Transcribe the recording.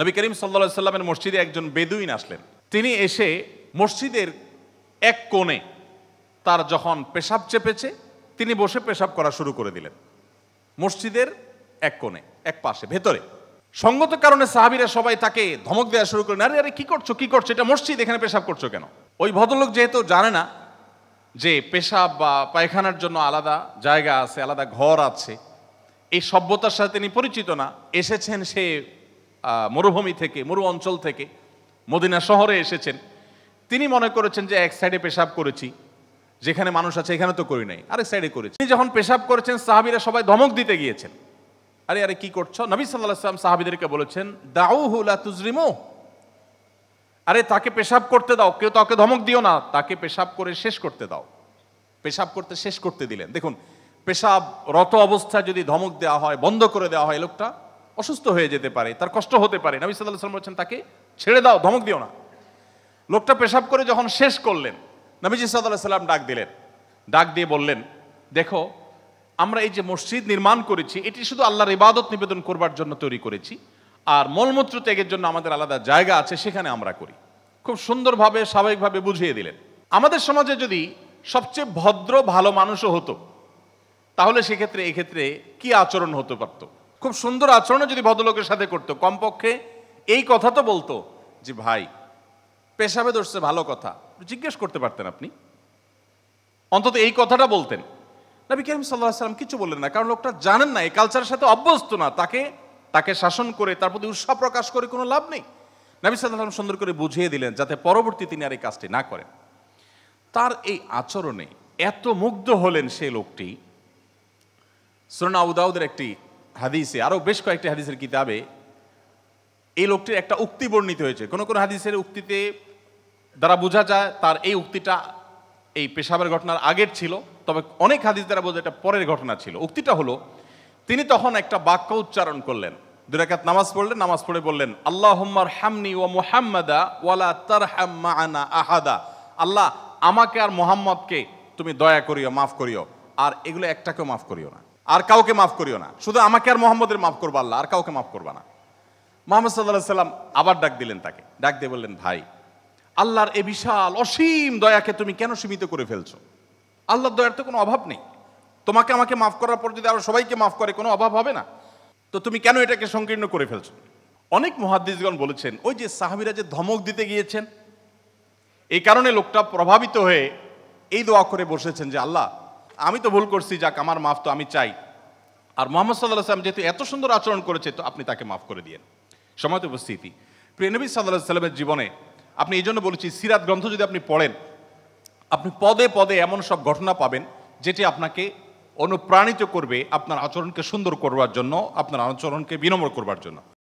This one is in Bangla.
নবী করিম সাল্লা সাল্লামের মসজিদে একজন বেদুইন আসলেন তিনি এসে মসজিদের এক কোণে তার যখন পেশাব চেপেছে তিনি বসে পেশাব করা শুরু করে দিলেন মসজিদের এক কোণে এক পাশে ভেতরে সঙ্গত কারণে সাহাবিরা সবাই তাকে ধমক দেওয়া শুরু করেন আরে আরে কী করছো কী করছো এটা মসজিদ এখানে পেশাব করছো কেন ওই ভদ্রলোক যেহেতু জানে না যে পেশাব বা পায়খানার জন্য আলাদা জায়গা আছে আলাদা ঘর আছে এই সভ্যতার সাথে তিনি পরিচিত না এসেছেন সে মরুভূমি থেকে মরু অঞ্চল থেকে মদিনা শহরে এসেছেন তিনি মনে করেছেন যে এক সাইডে পেশাব করেছি যেখানে মানুষ আছে এখানে তো করি নাই আরেক সাইডে করেছি তিনি যখন পেশাব করেছেন সাহাবিরা সবাই ধমক দিতে গিয়েছেন আরে আরে কি করছো নবী সাল্লাহ সাল্লাম সাহাবিদেরকে বলেছেন দাউ হুলা তুজরিমো আরে তাকে পেশাব করতে দাও কেউ তাকে ধমক দিও না তাকে পেশাব করে শেষ করতে দাও পেশাব করতে শেষ করতে দিলেন দেখুন পেশাব রত অবস্থায় যদি ধমক দেওয়া হয় বন্ধ করে দেওয়া হয় লোকটা অসুস্থ হয়ে যেতে পারে তার কষ্ট হতে পারে নবী সাল্লাহ সাল্লাম বলছেন তাকে ছেড়ে দাও ধমক দিও না লোকটা পেশাব করে যখন শেষ করলেন নবীজি সাল্লাহ সাল্লাম ডাক দিলেন ডাক দিয়ে বললেন দেখো আমরা এই যে মসজিদ নির্মাণ করেছি এটি শুধু আল্লাহর ইবাদত নিবেদন করবার জন্য তৈরি করেছি আর মলমূত্র ত্যাগের জন্য আমাদের আলাদা জায়গা আছে সেখানে আমরা করি খুব সুন্দরভাবে স্বাভাবিকভাবে বুঝিয়ে দিলেন আমাদের সমাজে যদি সবচেয়ে ভদ্র ভালো মানুষও হতো তাহলে সেক্ষেত্রে এক্ষেত্রে কি আচরণ হতে পারতো খুব সুন্দর আচরণ যদি ভদ্রলোকের সাথে করতো কমপক্ষে এই কথা তো বলতো যে ভাই পেশাবে ধরছে ভালো কথা জিজ্ঞেস করতে পারতেন আপনি অন্তত এই কথাটা বলতেন নবী করিম সাল্লাহ সাল্লাম কিছু বললেন না কারণ লোকটা জানেন না এই কালচারের সাথে অভ্যস্ত না তাকে তাকে শাসন করে তার প্রতি উৎসাহ প্রকাশ করে কোনো লাভ নেই নবী সাল্লাহাম সুন্দর করে বুঝিয়ে দিলেন যাতে পরবর্তী তিনি আর এই কাজটি না করেন তার এই আচরণে এত মুগ্ধ হলেন সেই লোকটি সুরনা উদাউদের একটি হাদিসে আরও বেশ কয়েকটি হাদিসের কিতাবে এই লোকটির একটা উক্তি বর্ণিত হয়েছে কোনো কোনো হাদিসের উক্তিতে দ্বারা বোঝা যায় তার এই উক্তিটা এই পেশাবের ঘটনার আগের ছিল তবে অনেক হাদিস দ্বারা বোঝা এটা পরের ঘটনা ছিল উক্তিটা হলো তিনি তখন একটা বাক্য উচ্চারণ করলেন দুরাকাত নামাজ পড়লেন নামাজ পড়ে বললেন আল্লাহ হুম্মার হামনি ও মুহাম্মাদা ওয়ালা তার আনা আহাদা আল্লাহ আমাকে আর মোহাম্মদকে তুমি দয়া করিও মাফ করিও আর এগুলো একটাকেও মাফ করিও না আর কাউকে মাফ করিও না শুধু আমাকে আর মোহাম্মদের মাফ করবো আল্লাহ আর কাউকে মাফ করবা না মোহাম্মদ সাল্লাহ সাল্লাম আবার ডাক দিলেন তাকে ডাক দিয়ে বললেন ভাই আল্লাহর এ বিশাল অসীম দয়াকে তুমি কেন সীমিত করে ফেলছো আল্লাহর দয়ার তো কোনো অভাব নেই তোমাকে আমাকে মাফ করার পর যদি আরো সবাইকে মাফ করে কোনো অভাব হবে না তো তুমি কেন এটাকে সংকীর্ণ করে ফেলছো অনেক মহাদ্দিসগণ বলেছেন ওই যে সাহাবিরা যে ধমক দিতে গিয়েছেন এই কারণে লোকটা প্রভাবিত হয়ে এই দোয়া করে বসেছেন যে আল্লাহ আমি তো ভুল করছি যাক আমার মাফ তো আমি চাই আর মোহাম্মদ সাল্লাহ সাল্লাম যেহেতু এত সুন্দর আচরণ করেছে তো আপনি তাকে মাফ করে দিয়েন সময়ত উপস্থিতি নবী সাল্লাহ সাল্লামের জীবনে আপনি এই জন্য বলেছি সিরাত গ্রন্থ যদি আপনি পড়েন আপনি পদে পদে এমন সব ঘটনা পাবেন যেটি আপনাকে অনুপ্রাণিত করবে আপনার আচরণকে সুন্দর করবার জন্য আপনার আচরণকে বিনম্র করবার জন্য